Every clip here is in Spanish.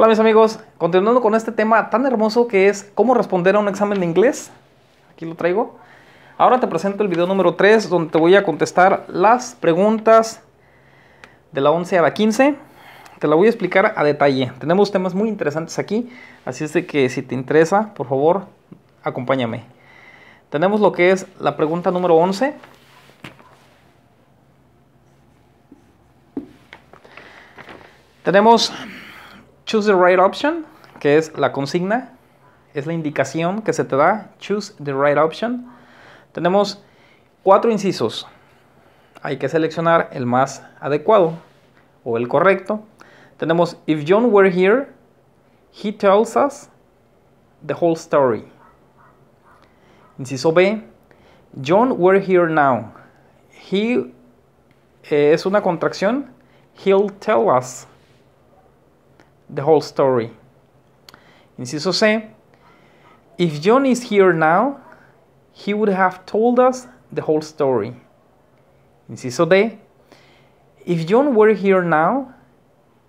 Hola mis amigos, continuando con este tema tan hermoso que es cómo responder a un examen de inglés. Aquí lo traigo. Ahora te presento el video número 3 donde te voy a contestar las preguntas de la 11 a la 15. Te la voy a explicar a detalle. Tenemos temas muy interesantes aquí, así es de que si te interesa, por favor, acompáñame. Tenemos lo que es la pregunta número 11. Tenemos Choose the right option, que es la consigna, es la indicación que se te da. Choose the right option. Tenemos cuatro incisos. Hay que seleccionar el más adecuado o el correcto. Tenemos If John were here, he tells us the whole story. Inciso B. John were here now. He eh, es una contracción. He'll tell us the whole story. Inciso C. If John is here now, he would have told us the whole story. Inciso D. If John were here now,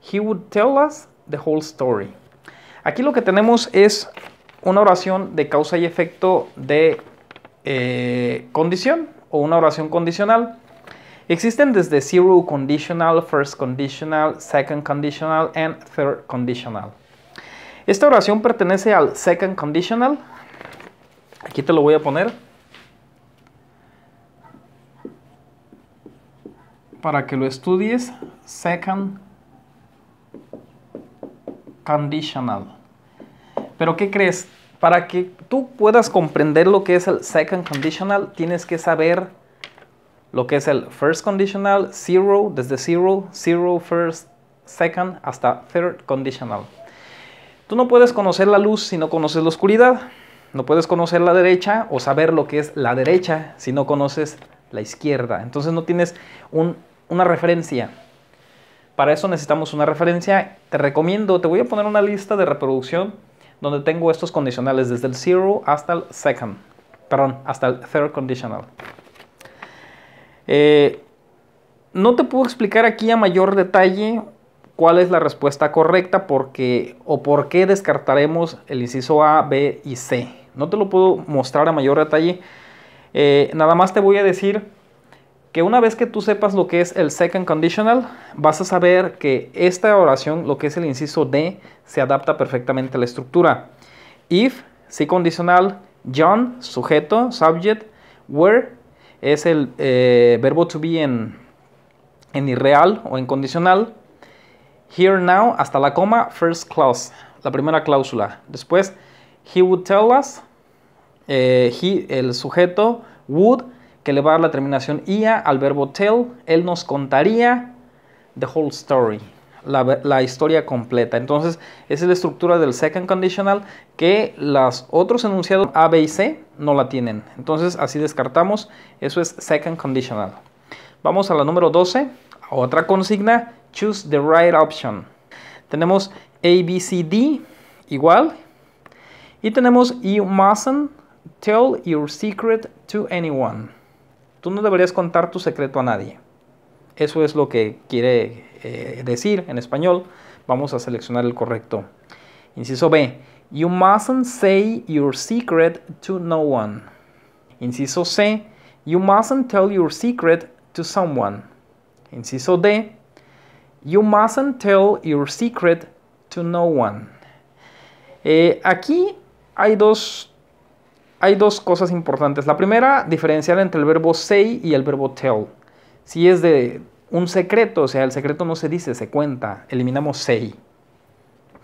he would tell us the whole story. Aquí lo que tenemos es una oración de causa y efecto de eh, condición o una oración condicional. Existen desde zero conditional, first conditional, second conditional and third conditional. Esta oración pertenece al second conditional. Aquí te lo voy a poner. Para que lo estudies, second conditional. Pero ¿qué crees? Para que tú puedas comprender lo que es el second conditional, tienes que saber lo que es el first conditional, zero, desde zero, zero, first, second, hasta third conditional. Tú no puedes conocer la luz si no conoces la oscuridad. No puedes conocer la derecha o saber lo que es la derecha si no conoces la izquierda. Entonces no tienes una referencia. Para eso necesitamos una referencia. Te recomiendo, te voy a poner una lista de reproducción donde tengo estos condicionales desde el zero hasta el second. Perdón, hasta el third conditional. Eh, no te puedo explicar aquí a mayor detalle cuál es la respuesta correcta porque o por qué descartaremos el inciso A, B y C. No te lo puedo mostrar a mayor detalle. Eh, nada más te voy a decir que una vez que tú sepas lo que es el second conditional, vas a saber que esta oración, lo que es el inciso D, se adapta perfectamente a la estructura. If, si condicional, John, sujeto, subject, where, es el eh, verbo to be en, en irreal o en condicional. Here now, hasta la coma, first clause, la primera cláusula. Después, he would tell us, eh, he, el sujeto, would, que le va a dar la terminación ia al verbo tell, él nos contaría the whole story la, historia completa. Entonces, esa es la estructura del second conditional que los otros enunciados A, B y C no la tienen. Entonces, así descartamos. Eso es second conditional. Vamos a la número 12. Otra consigna, choose the right option. Tenemos A, B, C, D, igual. Y tenemos you mustn't tell your secret to anyone. Tú no deberías contar tu secreto a nadie. Eso es lo que quiere eh, decir en español. Vamos a seleccionar el correcto. Inciso B. You mustn't say your secret to no one. Inciso C. You mustn't tell your secret to someone. Inciso D. You mustn't tell your secret to no one. Eh, aquí hay dos, hay dos cosas importantes. La primera, diferenciar entre el verbo say y el verbo tell si es de un secreto, o sea, el secreto no se dice, se cuenta, eliminamos say.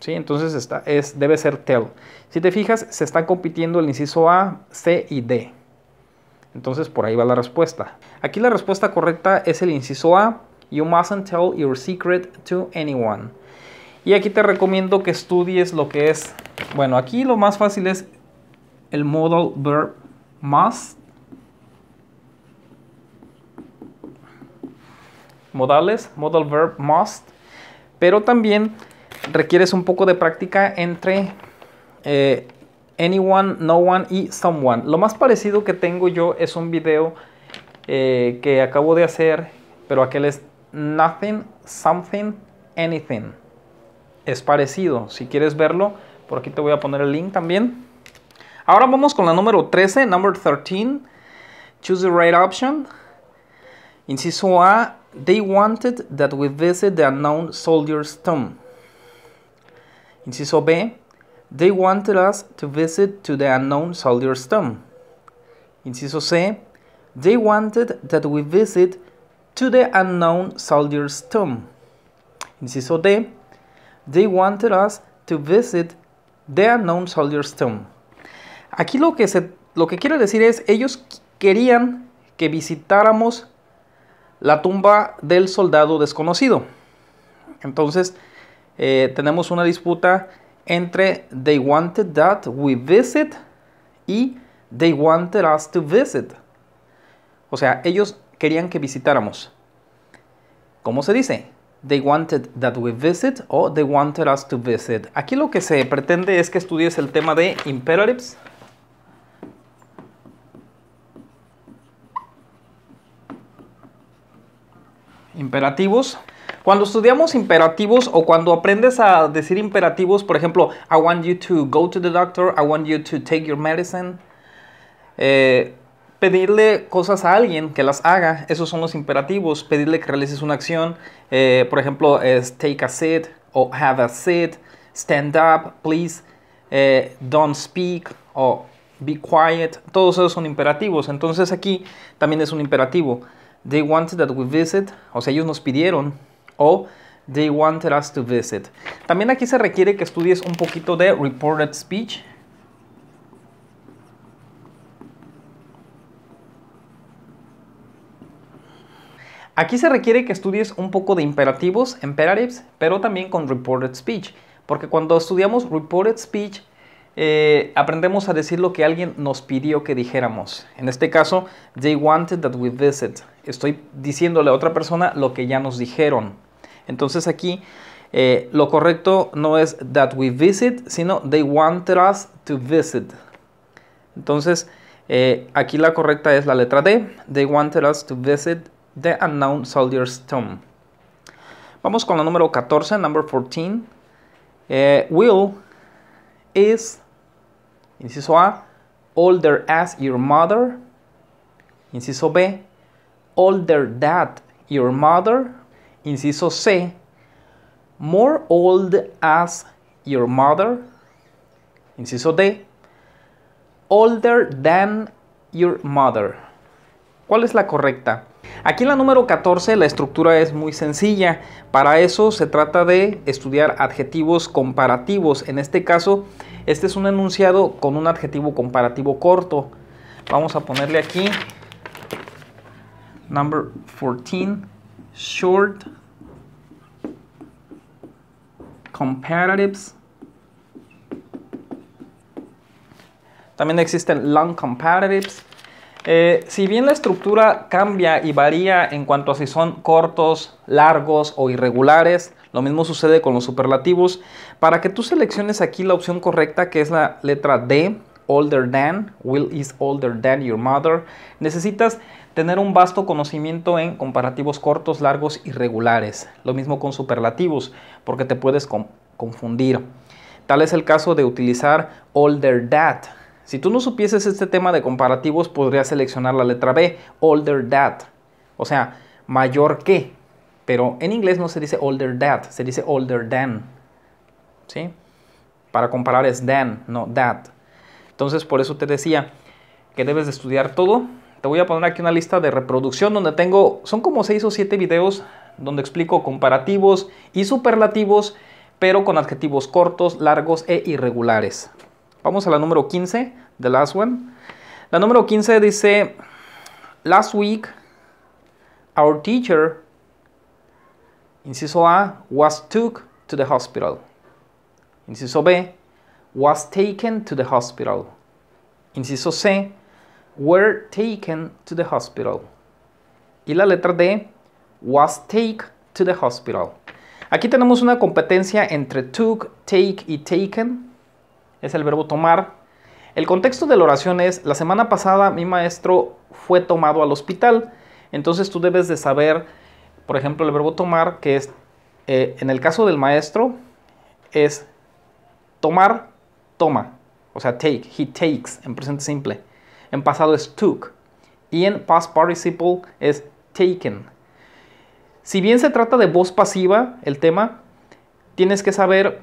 ¿Sí? Entonces es, debe ser tell. Si te fijas, se está compitiendo el inciso A, C y D. Entonces por ahí va la respuesta. Aquí la respuesta correcta es el inciso A, You mustn't tell your secret to anyone. Y aquí te recomiendo que estudies lo que es, bueno, aquí lo más fácil es el modal verb must modales, modal verb must, pero también requieres un poco de práctica entre eh, anyone, no one y someone. Lo más parecido que tengo yo es un video eh, que acabo de hacer, pero aquel es nothing, something, anything. Es parecido, si quieres verlo, por aquí te voy a poner el link también. Ahora vamos con la número 13, number 13, choose the right option. In Sisoa, they wanted that we visit the unknown soldier's tomb. In Siso B, they wanted us to visit to the unknown soldier's tomb. In Siso C, they wanted that we visit to the unknown soldier's tomb. In Siso D, they wanted us to visit the unknown soldier's tomb. Aquí lo que, se, lo que quiero decir es, ellos querían que visitáramos la tumba del soldado desconocido. Entonces, eh, tenemos una disputa entre They wanted that we visit y They wanted us to visit. O sea, ellos querían que visitáramos. ¿Cómo se dice? They wanted that we visit o they wanted us to visit. Aquí lo que se pretende es que estudies el tema de imperatives imperativos. Cuando estudiamos imperativos o cuando aprendes a decir imperativos, por ejemplo, I want you to go to the doctor, I want you to take your medicine, eh, pedirle cosas a alguien que las haga, esos son los imperativos, pedirle que realices una acción, eh, por ejemplo, take a seat o have a seat, stand up, please, eh, don't speak o be quiet, todos esos son imperativos, entonces aquí también es un imperativo. They wanted that we visit, o sea, ellos nos pidieron, o they wanted us to visit. También aquí se requiere que estudies un poquito de reported speech. Aquí se requiere que estudies un poco de imperativos, imperatives, pero también con reported speech, porque cuando estudiamos reported speech eh, aprendemos a decir lo que alguien nos pidió que dijéramos. En este caso, they wanted that we visit. Estoy diciéndole a otra persona lo que ya nos dijeron. Entonces aquí eh, lo correcto no es that we visit, sino they wanted us to visit. Entonces eh, aquí la correcta es la letra D. They wanted us to visit the unknown soldier's tomb. Vamos con la número 14, number 14. Will is Inciso A, older as your mother. Inciso B, older that your mother. Inciso C, more old as your mother. Inciso D, older than your mother. ¿Cuál es la correcta? Aquí en la número 14 la estructura es muy sencilla. Para eso se trata de estudiar adjetivos comparativos. En este caso este es un enunciado con un adjetivo comparativo corto. Vamos a ponerle aquí number 14 short comparatives. También existen long comparatives. Eh, si bien la estructura cambia y varía en cuanto a si son cortos, largos o irregulares, lo mismo sucede con los superlativos. Para que tú selecciones aquí la opción correcta, que es la letra D, older than, Will is older than your mother, necesitas tener un vasto conocimiento en comparativos cortos, largos y regulares. Lo mismo con superlativos, porque te puedes confundir. Tal es el caso de utilizar older that. Si tú no supieses este tema de comparativos, podrías seleccionar la letra B, older that, o sea, mayor que. Pero en inglés no se dice older that. se dice older than. ¿Sí? Para comparar es than, no that. Entonces, por eso te decía que debes de estudiar todo. Te voy a poner aquí una lista de reproducción donde tengo, son como 6 o 7 videos donde explico comparativos y superlativos, pero con adjetivos cortos, largos e irregulares. Vamos a la número 15, the last one. La número 15 dice, last week our teacher Inciso A, was took to the hospital. Inciso B, was taken to the hospital. Inciso C, were taken to the hospital. Y la letra D, was take to the hospital. Aquí tenemos una competencia entre took, take y taken. Es el verbo tomar. El contexto de la oración es, la semana pasada mi maestro fue tomado al hospital. Entonces tú debes de saber por ejemplo, el verbo tomar, que es, eh, en el caso del maestro, es tomar, toma. O sea, take, he takes, en presente simple. En pasado es took. Y en past participle es taken. Si bien se trata de voz pasiva, el tema, tienes que saber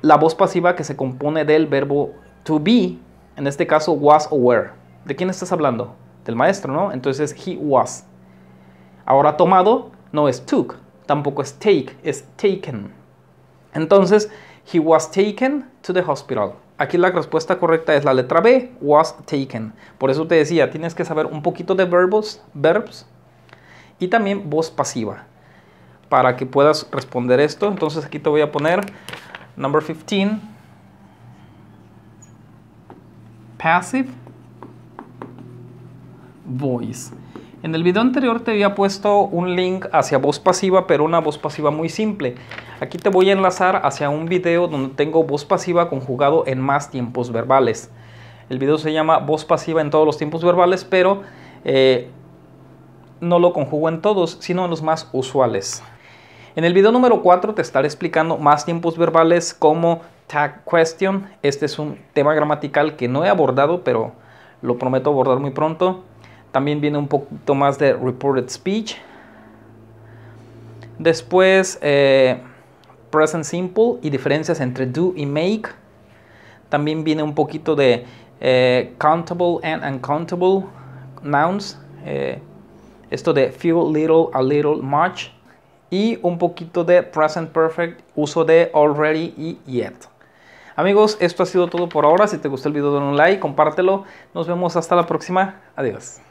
la voz pasiva que se compone del verbo to be, en este caso was aware. ¿De quién estás hablando? Del maestro, ¿no? Entonces, he was. Ahora tomado no es took, tampoco es take, es taken. Entonces, he was taken to the hospital. Aquí la respuesta correcta es la letra B, was taken. Por eso te decía, tienes que saber un poquito de verbos, verbs y también voz pasiva. Para que puedas responder esto, entonces aquí te voy a poner number 15 passive voice. En el video anterior te había puesto un link hacia voz pasiva, pero una voz pasiva muy simple. Aquí te voy a enlazar hacia un video donde tengo voz pasiva conjugado en más tiempos verbales. El video se llama voz pasiva en todos los tiempos verbales, pero eh, no lo conjugo en todos, sino en los más usuales. En el video número 4 te estaré explicando más tiempos verbales como tag question. Este es un tema gramatical que no he abordado, pero lo prometo abordar muy pronto también viene un poquito más de reported speech. Después, eh, present simple y diferencias entre do y make. También viene un poquito de eh, countable and uncountable nouns. Eh, esto de few, little, a little, much. Y un poquito de present perfect, uso de already y yet. Amigos, esto ha sido todo por ahora. Si te gustó el video, dale un like, compártelo. Nos vemos hasta la próxima. Adiós.